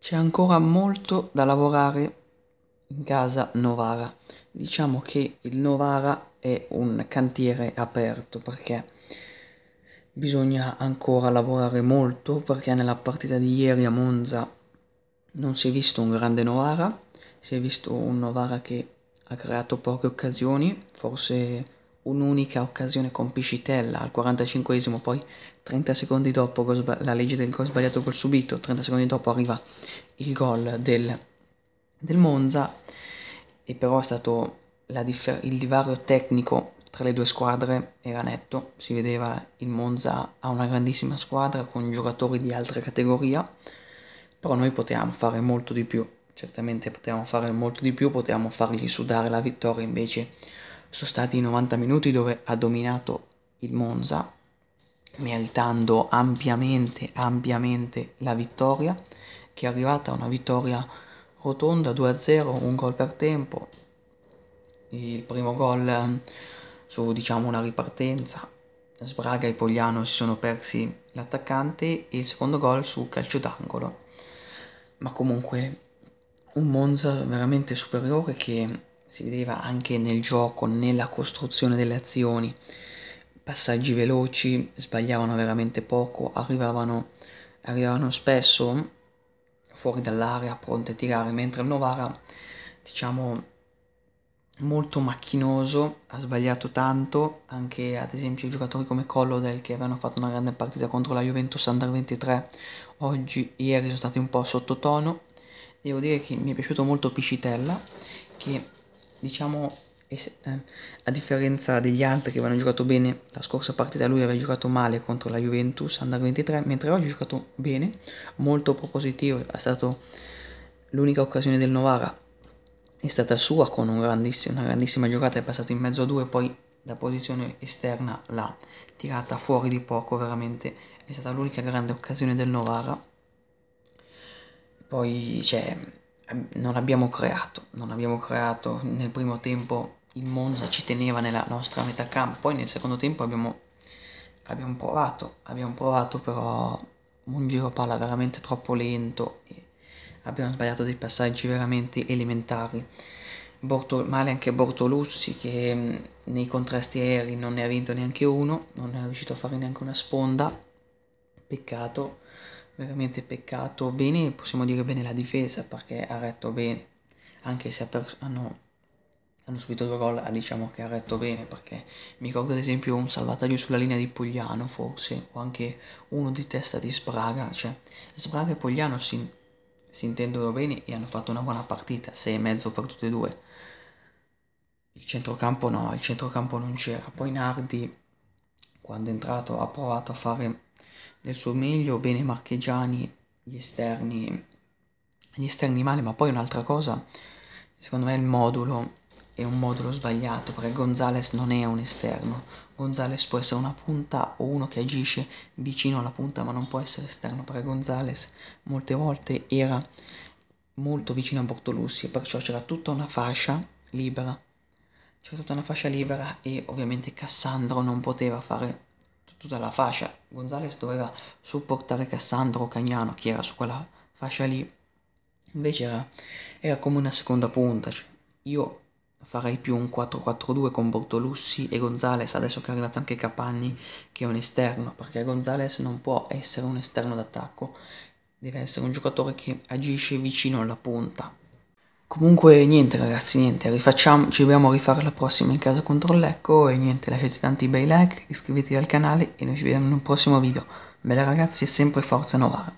C'è ancora molto da lavorare in casa Novara. Diciamo che il Novara è un cantiere aperto perché bisogna ancora lavorare molto perché nella partita di ieri a Monza non si è visto un grande Novara, si è visto un Novara che ha creato poche occasioni, forse un'unica occasione con Piscitella al 45esimo, poi 30 secondi dopo la legge del gol sbagliato col subito, 30 secondi dopo arriva il gol del, del Monza e però è stato differ- il divario tecnico tra le due squadre era netto, si vedeva il Monza ha una grandissima squadra con giocatori di altra categoria, però noi potevamo fare molto di più, certamente potevamo fare molto di più, potevamo fargli sudare la vittoria invece sono stati 90 minuti dove ha dominato il Monza, meritando ampiamente, ampiamente la vittoria, che è arrivata una vittoria rotonda 2-0, un gol per tempo, il primo gol ehm, su diciamo una ripartenza, Sbraga e Pogliano si sono persi l'attaccante e il secondo gol su calcio d'angolo, ma comunque un Monza veramente superiore che si vedeva anche nel gioco, nella costruzione delle azioni, passaggi veloci, sbagliavano veramente poco, arrivavano, arrivavano spesso fuori dall'area pronte a tirare, mentre il Novara, diciamo, molto macchinoso, ha sbagliato tanto, anche ad esempio giocatori come Collodel che avevano fatto una grande partita contro la Juventus Under 23, oggi, ieri sono stati un po' sottotono, devo dire che mi è piaciuto molto Piscitella, che diciamo, es- eh, a differenza degli altri che avevano giocato bene, la scorsa partita lui aveva giocato male contro la Juventus, Under 23, mentre oggi ha giocato bene, molto propositivo, è stata l'unica occasione del Novara, è stata sua con un grandiss- una grandissima giocata, è passato in mezzo a due, poi da posizione esterna l'ha tirata fuori di poco, veramente è stata l'unica grande occasione del Novara. Poi c'è... Cioè, non abbiamo creato, non abbiamo creato nel primo tempo il Monza ci teneva nella nostra metà campo, poi nel secondo tempo abbiamo, abbiamo provato, abbiamo provato però un giro palla veramente troppo lento abbiamo sbagliato dei passaggi veramente elementari. Borto, male anche Bortolussi che mm, nei contrasti aerei non ne ha vinto neanche uno, non è riuscito a fare neanche una sponda, peccato veramente peccato bene, possiamo dire bene la difesa perché ha retto bene, anche se hanno, hanno subito due gol, ah, diciamo che ha retto bene perché mi ricordo ad esempio un salvataggio sulla linea di Pugliano forse, o anche uno di testa di Sbraga, cioè Spraga e Pugliano si, si intendono bene e hanno fatto una buona partita, 6 e mezzo per tutte e due. Il centrocampo no, il centrocampo non c'era, poi Nardi quando è entrato ha provato a fare nel suo meglio bene marchegiani gli esterni, gli esterni male, ma poi un'altra cosa, secondo me il modulo è un modulo sbagliato perché Gonzales non è un esterno, Gonzales può essere una punta o uno che agisce vicino alla punta ma non può essere esterno perché Gonzales molte volte era molto vicino a Bortolussi perciò c'era tutta una fascia libera c'era tutta una fascia libera e ovviamente Cassandro non poteva fare tutta la fascia. Gonzalez doveva supportare Cassandro Cagnano, che era su quella fascia lì. Invece era, era come una seconda punta. Cioè, io farei più un 4-4-2 con Bortolussi e Gonzales, adesso che è arrivato anche Capanni, che è un esterno, perché Gonzales non può essere un esterno d'attacco, deve essere un giocatore che agisce vicino alla punta. Comunque niente ragazzi, niente, rifacciamo, ci proviamo rifare la prossima in casa contro lecco e niente, lasciate tanti bei like, iscrivetevi al canale e noi ci vediamo in un prossimo video. Bella ragazzi e sempre forza Novara.